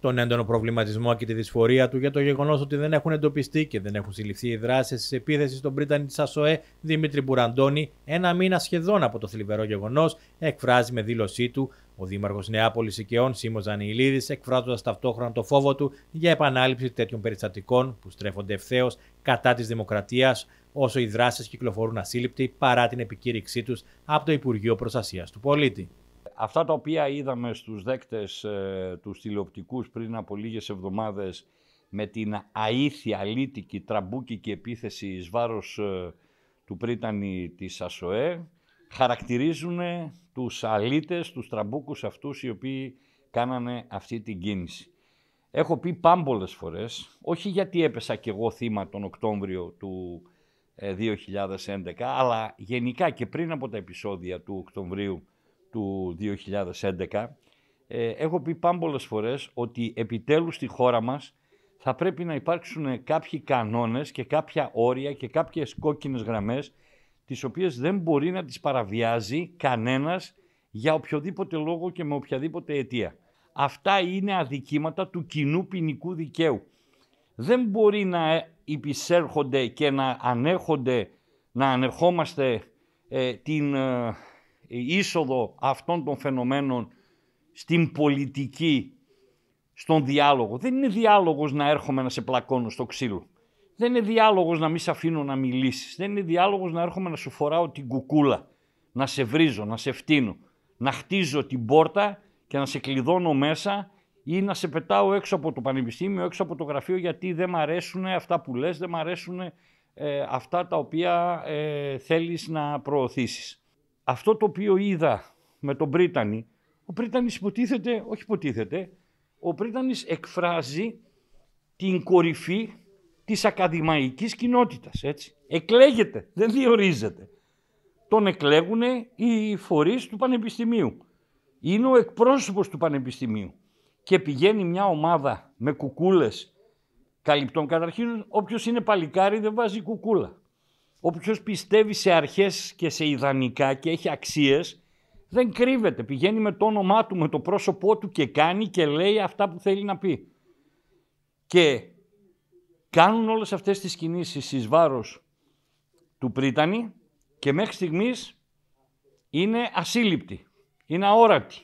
τον έντονο προβληματισμό και τη δυσφορία του για το γεγονός ότι δεν έχουν εντοπιστεί και δεν έχουν συλληφθεί οι δράσεις της επίθεσης στον πρίτανη της ΑΣΟΕ Δημήτρη Μπουραντώνη, ένα μήνα σχεδόν από το θλιβερό γεγονός, εκφράζει με δήλωσή του ο Δήμαρχος Νεάπολης Οικαιών Σίμω Ζανιλίδης, εκφράζοντας ταυτόχρονα το φόβο του για επανάληψη τέτοιων περιστατικών που στρέφονται ευθέως κατά της δημοκρατίας, όσο οι δράσεις κυκλοφορούν ασύλληπτοι παρά την επικήρυξή τους από το Υπουργείο Προστασίας του Πολίτη. Αυτά τα οποία είδαμε στους δέκτες του ε, τους τηλεοπτικούς πριν από λίγες εβδομάδες με την αήθεια, αλήτικη, τραμπούκικη επίθεση εις βάρος ε, του πρίτανη της ΑΣΟΕ χαρακτηρίζουν ε, τους αλήτες, τους τραμπούκους αυτούς οι οποίοι κάνανε αυτή την κίνηση. Έχω πει πάμπολες φορές, όχι γιατί έπεσα κι εγώ θύμα τον Οκτώβριο του 2011, αλλά γενικά και πριν από τα επεισόδια του Οκτωβρίου του 2011, ε, έχω πει πάμπολες φορές ότι επιτέλους στη χώρα μας θα πρέπει να υπάρξουν κάποιοι κανόνες και κάποια όρια και κάποιες κόκκινες γραμμές τις οποίες δεν μπορεί να τις παραβιάζει κανένας για οποιοδήποτε λόγο και με οποιαδήποτε αιτία. Αυτά είναι αδικήματα του κοινού ποινικού δικαίου. Δεν μπορεί να υπησέρχονται και να ανέρχονται, να ανεχόμαστε ε, την, ε, ε, είσοδο αυτών των φαινομένων στην πολιτική, στον διάλογο. Δεν είναι διάλογος να έρχομαι να σε πλακώνω στο ξύλο. Δεν είναι διάλογος να μην σε αφήνω να μιλήσεις. Δεν είναι διάλογος να έρχομαι να σου φοράω την κουκούλα, να σε βρίζω, να σε φτύνω, να χτίζω την πόρτα και να σε κλειδώνω μέσα ή να σε πετάω έξω από το πανεπιστήμιο, έξω από το γραφείο γιατί δεν μ' αρέσουν αυτά που λες, δεν μ' αρέσουν ε, αυτά τα οποία ε, θέλεις να προωθήσεις αυτό το οποίο είδα με τον Πρίτανη, ο Πρίτανης υποτίθεται, όχι υποτίθεται, ο Πρίτανης εκφράζει την κορυφή της ακαδημαϊκής κοινότητας, έτσι. Εκλέγεται, δεν διορίζεται. Τον εκλέγουν οι φορείς του Πανεπιστημίου. Είναι ο εκπρόσωπος του Πανεπιστημίου. Και πηγαίνει μια ομάδα με κουκούλες καλυπτών. Καταρχήν, όποιος είναι παλικάρι δεν βάζει κουκούλα. Όποιο πιστεύει σε αρχές και σε ιδανικά και έχει αξίες, δεν κρύβεται. Πηγαίνει με το όνομά του, με το πρόσωπό του και κάνει και λέει αυτά που θέλει να πει. Και κάνουν όλες αυτές τις κινήσεις εις βάρος του Πρίτανη και μέχρι στιγμής είναι ασύλληπτη, είναι αόρατη.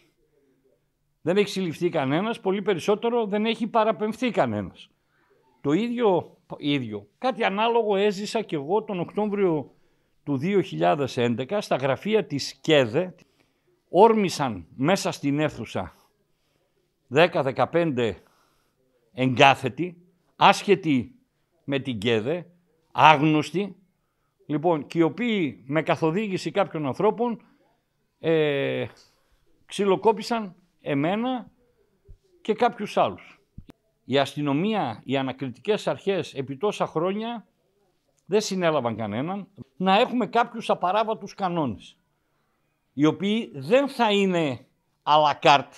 Δεν έχει συλληφθεί κανένας, πολύ περισσότερο δεν έχει παραπεμφθεί κανένας. Το ίδιο ίδιο. Κάτι ανάλογο έζησα και εγώ τον Οκτώβριο του 2011 στα γραφεία της ΚΕΔΕ. Όρμησαν μέσα στην αίθουσα 10-15 εγκάθετοι, άσχετοι με την ΚΕΔΕ, άγνωστοι, λοιπόν, και οι οποίοι με καθοδήγηση κάποιων ανθρώπων ε, ξυλοκόπησαν εμένα και κάποιους άλλους. Η αστυνομία, οι ανακριτικές αρχές επί τόσα χρόνια δεν συνέλαβαν κανέναν. Να έχουμε κάποιους απαράβατους κανόνες, οι οποίοι δεν θα είναι αλακάρτ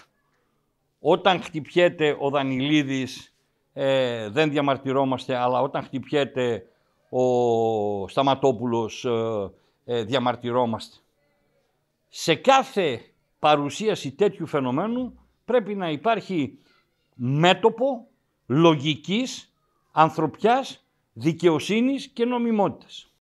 όταν χτυπιέται ο Δανιλίδης ε, δεν διαμαρτυρόμαστε, αλλά όταν χτυπιέται ο Σταματόπουλος ε, ε διαμαρτυρόμαστε. Σε κάθε παρουσίαση τέτοιου φαινομένου πρέπει να υπάρχει μέτωπο λογικής, ανθρωπιάς, δικαιοσύνης και νομιμότητας.